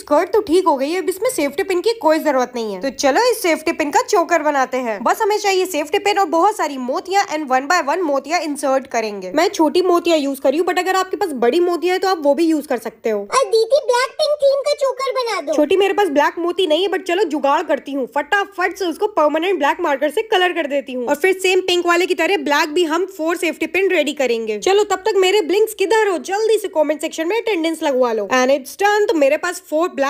skirt तो ठीक हो गई है अब इसमें सेफ्टी पिन की कोई जरूरत नहीं है तो चलो इस सेफ्टी पिन का चोकर बनाते हैं बस हमें चाहिए सेफ्टी पिन और बहुत सारी मोतियां एंड वन बाय वन मोतियां इंसर्ट करेंगे मैं छोटी मोतिया यूज करी हूँ बट अगर आपके पास बड़ी मोतिया है तो आप वो भी यूज कर सकते हो और दीदी ब्लैक जोकर बना दो छोटी मेरे पास ब्लैक मोती नहीं है बट चलो जुगाड़ करती हूँ फटाफट से उसको परमानेंट ब्लैक मार्कर से कलर कर देती हूँ और फिर सेम पिंक वाले की तरह ब्लैक भी हम फोर सेफ्टी पिन रेडी करेंगे चलो तब तक मेरे ब्लिंक्स किधर हो जल्दी से कमेंट सेक्शन में अटेंडेंस लगवा लो एंड इट्स डन तो मेरे पास फोर ब्लैक